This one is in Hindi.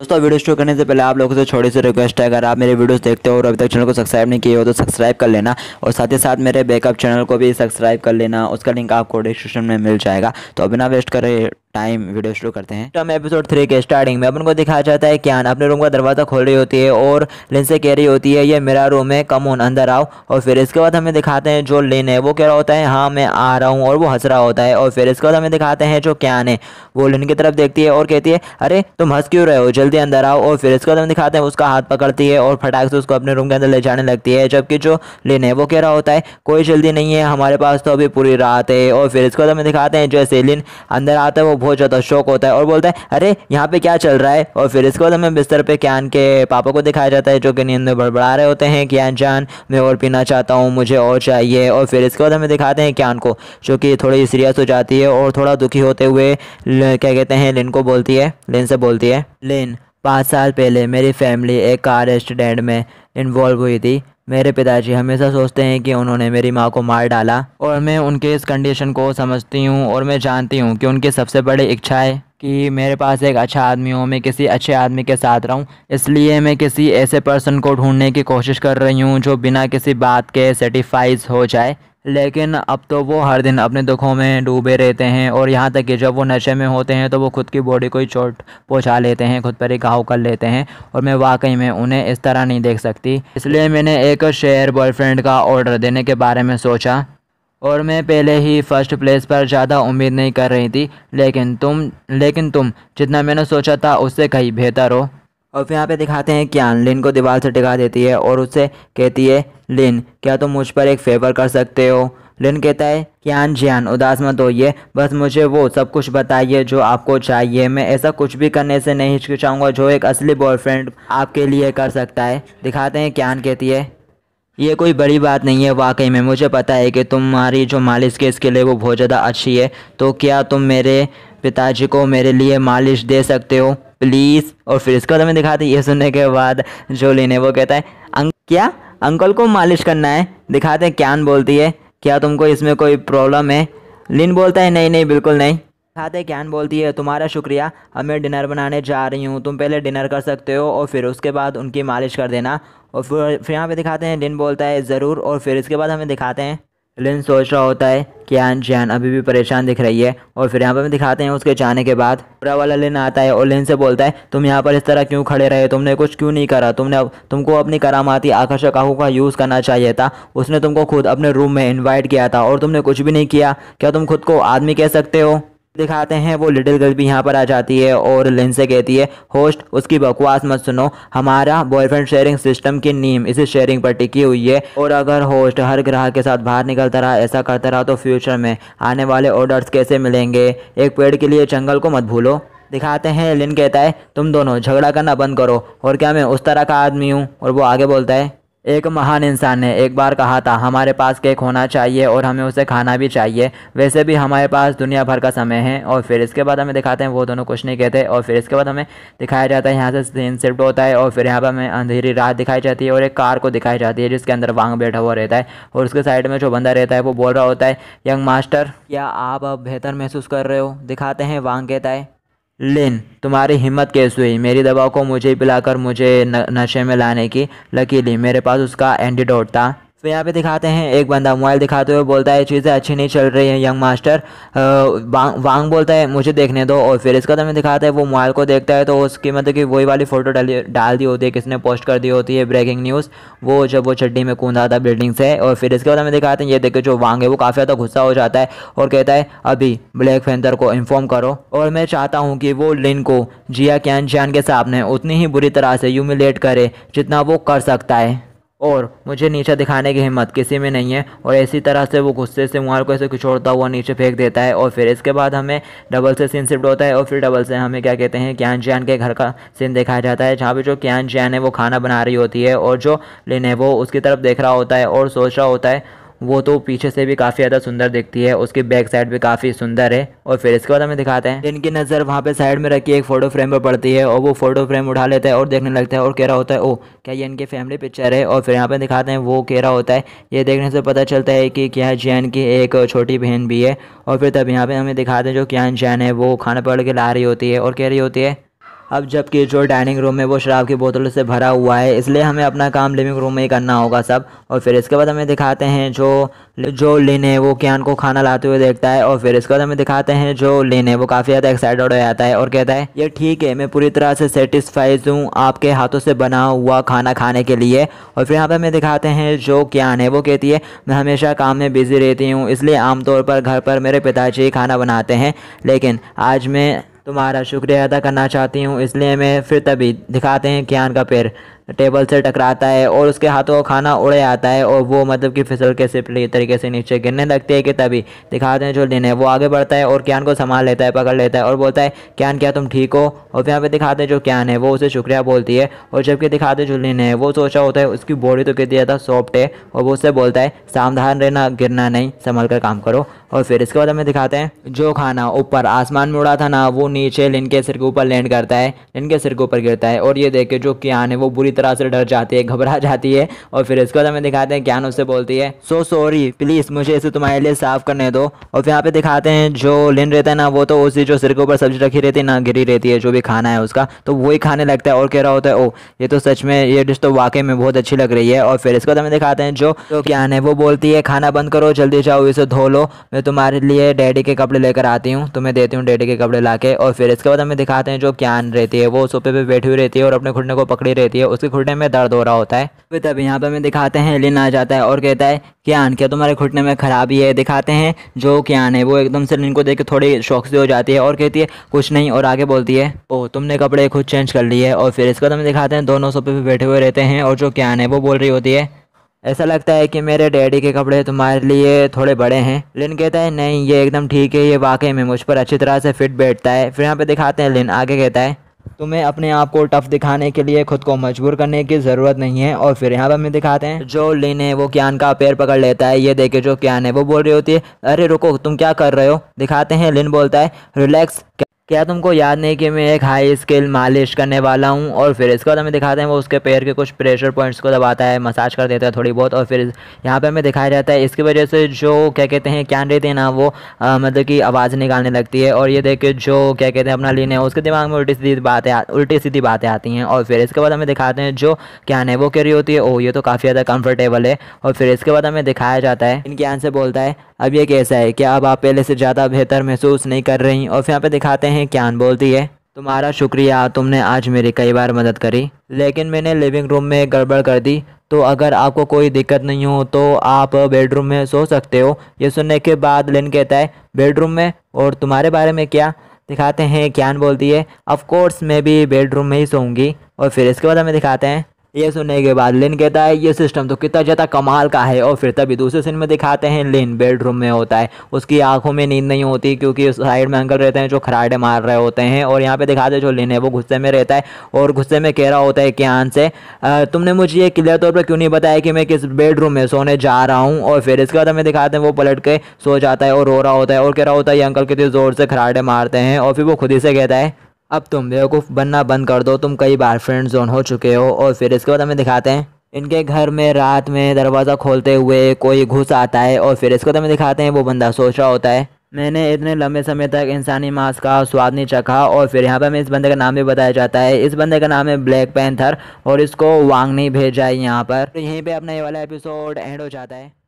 दोस्तों वीडियो शुरू करने से पहले आप लोगों से तो छोटी सी रिक्वेस्ट है अगर आप मेरे वीडियोस देखते हो और अभी तक चैनल को सब्सक्राइब नहीं किए हो तो सब्सक्राइब कर लेना और साथ ही साथ मेरे बैकअप चैनल को भी सब्सक्राइब कर लेना उसका लिंक आपको डिस्क्रिप्शन में मिल जाएगा तो बिना वेस्ट करें टाइम वीडियो शुरू करते हैं तो हम एपिसोड थ्री के स्टार्टिंग में अपन को दिखाया जाता है क्यान अपने रूम का दरवाज़ा खोल रही होती है और लिन से कह रही होती है ये मेरा रूम है कम ऑन अंदर आओ और फिर इसके बाद हमें दिखाते हैं जो लिन है वो कह रहा होता है हाँ मैं आ रहा हूँ और वो हंस रहा होता है और फिर इसके बाद हमें दिखाते हैं जो क्यान है वो लिन की तरफ देखती है और कहती है अरे तुम हंस क्यों रहे हो जल्दी अंदर आओ और फिर इसके बाद हमें दिखाते हैं उसका हाथ पकड़ती है और फटाक से उसको अपने रूम के अंदर ले जाने लगती है जबकि जो लिन है वो कह रहा होता है कोई जल्दी नहीं है हमारे पास तो अभी पूरी रात है और फिर इसके बाद हमें दिखाते हैं जैसे लिन अंदर आता है वो बहुत ज़्यादा शौक होता है और बोलता है अरे यहाँ पे क्या चल रहा है और फिर इसके बाद हमें बिस्तर पे कैन के पापा को दिखाया जाता है जो कि नींद में बड़बड़ा रहे होते हैं कैन जान मैं और पीना चाहता हूँ मुझे और चाहिए और फिर इसके बाद हमें दिखाते हैं कैन को जो कि थोड़ी सीरियस हो जाती है और थोड़ा दुखी होते हुए क्या कहते हैं लिन को बोलती है लिन से बोलती है लिन पाँच साल पहले मेरी फैमिली एक कार एक्सीडेंट में इन्वॉल्व हुई थी मेरे पिताजी हमेशा सोचते हैं कि उन्होंने मेरी माँ को मार डाला और मैं उनके इस कंडीशन को समझती हूँ और मैं जानती हूँ कि उनकी सबसे बड़ी इच्छा है कि मेरे पास एक अच्छा आदमी हो मैं किसी अच्छे आदमी के साथ रहूं इसलिए मैं किसी ऐसे पर्सन को ढूंढने की कोशिश कर रही हूं जो बिना किसी बात के सेटिस्फाइज हो जाए लेकिन अब तो वो हर दिन अपने दुखों में डूबे रहते हैं और यहाँ तक कि जब वो नशे में होते हैं तो वो खुद की बॉडी को ही चोट पहुँचा लेते हैं खुद पर ही घाव कर लेते हैं और मैं वाकई में उन्हें इस तरह नहीं देख सकती इसलिए मैंने एक शेयर बॉयफ्रेंड का ऑर्डर देने के बारे में सोचा और मैं पहले ही फ़र्स्ट प्लेस पर ज़्यादा उम्मीद नहीं कर रही थी लेकिन तुम लेकिन तुम जितना मैंने सोचा था उससे कहीं बेहतर हो और फिर यहाँ पे दिखाते हैं कियान लिन को दीवार से टिका देती है और उससे कहती है लिन क्या तुम मुझ पर एक फेवर कर सकते हो लिन कहता है कियान हाँ जियान हाँ, उदास मत होइए बस मुझे वो सब कुछ बताइए जो आपको चाहिए मैं ऐसा कुछ भी करने से नहीं हिचकिचाऊंगा जो एक असली बॉयफ्रेंड आपके लिए कर सकता है दिखाते हैं क्या कहती है ये कोई बड़ी बात नहीं है वाकई में मुझे पता है कि तुम्हारी जो मालिश के इसके लिए वो बहुत ज़्यादा अच्छी है तो क्या तुम मेरे पिताजी को मेरे लिए मालिश दे सकते हो प्लीज़ और फिर इसको हमें दिखाती ये सुनने के बाद जो है वो कहता है अं, क्या अंकल को मालिश करना है दिखाते हैं क्यान बोलती है क्या तुमको इसमें कोई प्रॉब्लम है लिन बोलता है नहीं नहीं बिल्कुल नहीं खाते कैन बोलती है तुम्हारा शुक्रिया अब मैं डिनर बनाने जा रही हूँ तुम पहले डिनर कर सकते हो और फिर उसके बाद उनकी मालिश कर देना और फिर फिर यहाँ पे दिखाते हैं लिन बोलता है ज़रूर और फिर इसके बाद हमें दिखाते हैं लिन सोच रहा होता है कि आन जैन अभी भी परेशान दिख रही है और फिर यहाँ पर दिखाते हैं उसके जाने के बाद बुरा वाला लिन आता है और लिन से बोलता है तुम यहाँ पर इस तरह क्यों खड़े रहे तुमने कुछ क्यों नहीं करा तुमने तुमको अपनी करामाती आकर्षक आहू का यूज़ करना चाहिए था उसने तुमको खुद अपने रूम में इन्वाइट किया था और तुमने कुछ भी नहीं किया क्या तुम खुद को आदमी कह सकते हो दिखाते हैं वो लिटिल गर्ल भी यहाँ पर आ जाती है और लिन से कहती है होस्ट उसकी बकवास मत सुनो हमारा बॉयफ्रेंड शेयरिंग सिस्टम की नीम इसी शेयरिंग पर टिकी हुई है और अगर होस्ट हर ग्राहक के साथ बाहर निकलता रहा ऐसा करता रहा तो फ्यूचर में आने वाले ऑर्डर्स कैसे मिलेंगे एक पेड़ के लिए जंगल को मत भूलो दिखाते हैं लिन कहता है तुम दोनों झगड़ा करना बंद करो और क्या मैं उस तरह का आदमी हूँ और वो आगे बोलता है एक महान इंसान ने एक बार कहा था हमारे पास केक होना चाहिए और हमें उसे खाना भी चाहिए वैसे भी हमारे पास दुनिया भर का समय है और फिर इसके बाद हमें दिखाते हैं वो दोनों कुछ नहीं कहते और फिर इसके बाद हमें दिखाया जाता है यहाँ से सीन शिफ्ट होता है और फिर यहाँ पर हमें अंधेरी रात दिखाई जाती है और एक कार को दिखाई जाती है जिसके अंदर वांग बैठा हुआ रहता है और उसके साइड में जो बंदा रहता है वो बोल रहा होता है यंग मास्टर क्या आप अब बेहतर महसूस कर रहे हो दिखाते हैं वांग कहता है लिन तुम्हारी हिम्मत कैसे हुई मेरी दवा को मुझे पिलाकर मुझे नशे में लाने की लकी ली मेरे पास उसका एंटीडोट था तो यहाँ पे दिखाते हैं एक बंदा मोबाइल दिखाते हुए बोलता है चीज़ें अच्छी नहीं चल रही हैं यंग मास्टर वांग वांग बोलता है मुझे देखने दो और फिर इसका तुम्हें दिखाता है वो मोबाइल को देखता है तो उसकी मतलब कि वही वाली फ़ोटो डाली डाल दी होती है किसने पोस्ट कर दी होती है ब्रेकिंग न्यूज़ वो जब वो चड्डी में कूद था बिल्डिंग से और फिर इसके बाद हमें दिखाते हैं ये देखो जो वांग है वो काफ़ी ज़्यादा गुस्सा हो जाता है और कहता है अभी ब्लैक फेंदर को इन्फॉर्म करो और मैं चाहता हूँ कि वो लिन को जिया कैन जान के सामने उतनी ही बुरी तरह से यूमिलेट करे जितना वो कर सकता है और मुझे नीचे दिखाने की हिम्मत किसी में नहीं है और इसी तरह से वो गुस्से से मुहार को ऐसे कुचोड़ता हुआ नीचे फेंक देता है और फिर इसके बाद हमें डबल से सीन शिफ्ट होता है और फिर डबल से हमें क्या कहते हैं क्यान जैन के घर का सीन दिखाया जाता है जहाँ पर जो क्यान जैन है वो खाना बना रही होती है और जो लिन है वो उसकी तरफ देख रहा होता है और सोच रहा होता है वो तो पीछे से भी काफ़ी ज़्यादा सुंदर दिखती है उसकी बैक साइड भी काफ़ी सुंदर है और फिर इसके बाद हमें दिखाते हैं जिनकी नज़र वहाँ पे साइड में रखी एक फोटो फ्रेम पर पड़ती है और वो फोटो फ्रेम उठा लेता है और देखने लगता है और कह रहा होता है ओ क्या ये इनकी फैमिली पिक्चर है और फिर यहाँ पे दिखाते हैं वो कह रहा होता है ये देखने से पता चलता है कि क्या जैन की एक छोटी बहन भी है और फिर तब यहाँ पे हमें दिखाते हैं जो क्या जैन है वो खाना पकड़ के ला रही होती है और कह रही होती है अब जबकि जो डाइनिंग रूम है वो शराब की बोतलों से भरा हुआ है इसलिए हमें अपना काम लिविंग रूम में ही करना होगा सब और फिर इसके बाद हमें दिखाते हैं जो जो लिन है वो क्यान को खाना लाते हुए देखता है और फिर इसके बाद हमें दिखाते हैं जो लिन है वो काफ़ी ज़्यादा एक्साइटेड हो जाता है और कहता है ये ठीक है मैं पूरी तरह से सेटिस्फाइज हूँ आपके हाथों से बना हुआ खाना खाने के लिए और फिर यहाँ पर हमें दिखाते हैं जो कियान है वो कहती है मैं हमेशा काम में बिज़ी रहती हूँ इसलिए आमतौर पर घर पर मेरे पिताजी खाना बनाते हैं लेकिन आज मैं तुम्हारा शुक्रिया अदा करना चाहती हूँ इसलिए मैं फिर तभी दिखाते हैं कियान का पैर टेबल से टकराता है और उसके हाथों का खाना उड़े आता है और वो मतलब कि फिसल के से तरीके से नीचे गिरने लगती है कि तभी दिखाते हैं जो लिन है वो आगे बढ़ता है और क्यान को संभाल लेता है पकड़ लेता है और बोलता है क्यान क्या तुम ठीक हो और फिर यहाँ पे दिखाते हैं जो क्यान है वो उसे शुक्रिया बोलती है और जबकि दिखाते हैं जो लिन है वो सोचा होता है उसकी बॉडी तो कितनी ज़्यादा सॉफ्ट है और वो उससे बोलता है सावधान रहना गिरना नहीं संभल कर काम करो और फिर इसके बाद हमें दिखाते हैं जो खाना ऊपर आसमान में उड़ा था ना वो नीचे लिन के सिर के ऊपर लैंड करता है लिन के सिर के ऊपर गिरता है और ये देख के जो क्यान है वो बुरी तरह से डर जाती है घबरा जाती है और फिर इसके बाद हमें दिखाते हैं क्या उससे बोलती है सो सॉरी प्लीज़ मुझे इसे तुम्हारे लिए साफ़ करने दो और फिर यहाँ पे दिखाते हैं जो लिन रहता है ना वो तो उसी जो सिर के ऊपर सब्जी रखी रहती है ना गिरी रहती है जो भी खाना है उसका तो वही खाने लगता है और कह रहा होता है ओ ये तो सच में ये डिश तो वाकई में बहुत अच्छी लग रही है और फिर इसके बाद हमें दिखाते हैं जो क्या है वो बोलती है खाना बंद करो जल्दी जाओ इसे धो लो मैं तुम्हारे लिए डैडी के कपड़े लेकर आती हूँ तो मैं देती हूँ डैडी के कपड़े ला और फिर इसके बाद हमें दिखाते हैं जो क्या रहती है वो सोफे पर बैठी हुई रहती है और अपने घुटने को पकड़ी रहती है उस उसके घुटने में दर्द हो रहा होता है फिर तभी यहाँ पर हमें दिखाते हैं एलियन आ जाता है और कहता है आन क्या तुम्हारे घुटने में खराबी है दिखाते हैं जो क्या है वो एकदम से इनको देख के थोड़ी शौक से हो जाती है और कहती है कुछ नहीं और आगे बोलती है ओ तुमने कपड़े खुद चेंज कर लिए और फिर तो हमें दिखाते हैं दोनों सोफे पे बैठे हुए रहते हैं और जो क्या है वो बोल रही होती है ऐसा लगता है कि मेरे डैडी के कपड़े तुम्हारे लिए थोड़े बड़े हैं लिन कहता है नहीं ये एकदम ठीक है ये वाकई में मुझ पर अच्छी तरह से फिट बैठता है फिर यहाँ पे दिखाते हैं लिन आगे कहता है तुम्हें अपने आप को टफ दिखाने के लिए खुद को मजबूर करने की ज़रूरत नहीं है और फिर यहाँ पर हमें दिखाते हैं जो लिन है वो क्यान का पैर पकड़ लेता है ये देखे जो क्यान है वो बोल रही होती है अरे रुको तुम क्या कर रहे हो दिखाते हैं लिन बोलता है रिलैक्स क्या तुमको याद नहीं कि मैं एक हाई स्किल मालिश करने वाला हूँ और फिर इसके बाद हमें दिखाते हैं वो उसके पैर के कुछ प्रेशर पॉइंट्स को दबाता है मसाज कर देता है थोड़ी बहुत और फिर यहाँ पे हमें दिखाया जाता है इसकी वजह से जो क्या कहते हैं क्या रहती है ना वो आ, मतलब कि आवाज़ निकालने लगती है और ये देख के जो क्या कहते हैं अपना लीन है उसके दिमाग में उल्टी सीधी बातें उल्टी सीधी बातें आती हैं और फिर इसके बाद हमें दिखाते हैं जो क्या है वो कैरी होती है ओह ये तो काफ़ी ज़्यादा कम्फर्टेबल है और फिर इसके बाद हमें दिखाया जाता है इनके आंसर से बोलता है अब ये कैसा है क्या अब आप पहले से ज़्यादा बेहतर महसूस नहीं कर रही और फिर यहाँ पर दिखाते हैं हैं क्यान बोलती है तुम्हारा शुक्रिया तुमने आज मेरी कई बार मदद करी लेकिन मैंने लिविंग रूम में गड़बड़ कर दी तो अगर आपको कोई दिक्कत नहीं हो तो आप बेडरूम में सो सकते हो ये सुनने के बाद लिन कहता है बेडरूम में और तुम्हारे बारे में क्या दिखाते हैं क्यान बोलती है ऑफ कोर्स मैं भी बेडरूम में ही सोऊंगी और फिर इसके बाद हमें दिखाते हैं ये सुनने के बाद लिन कहता है ये सिस्टम तो कितना ज़्यादा कमाल का है और फिर तभी दूसरे सीन में दिखाते हैं लिन बेडरूम में होता है उसकी आंखों में नींद नहीं होती क्योंकि उस साइड में अंकल रहते हैं जो खराटे मार रहे होते हैं और यहाँ पे दिखाते जो लिन है वो गुस्से में रहता है और गुस्से में कह रहा होता है कियान से तुमने मुझे ये क्लियर तौर पर क्यों नहीं बताया कि मैं किस बेडरूम में सोने जा रहा हूँ और फिर इसके बाद हमें दिखाते हैं वो पलट के सो जाता है और रो रहा होता है और कह रहा होता है ये अंकल कितने ज़ोर से खराटे मारते हैं और फिर वो खुद ही से कहता है अब तुम बेवकूफ़ बनना बंद कर दो तुम कई बार फ्रेंड जोन हो चुके हो और फिर इसके बाद हमें दिखाते हैं इनके घर में रात में दरवाज़ा खोलते हुए कोई घुस आता है और फिर इसको हमें दिखाते हैं वो बंदा सोच रहा होता है मैंने इतने लंबे समय तक इंसानी मांस का स्वाद नहीं चखा और फिर यहाँ पर हमें इस बंदे का नाम भी बताया जाता है इस बंदे का नाम है ब्लैक पैंथर और इसको वांग नहीं भेजा है यहाँ पर तो यहीं पर अपना ये वाला एपिसोड एंड हो जाता है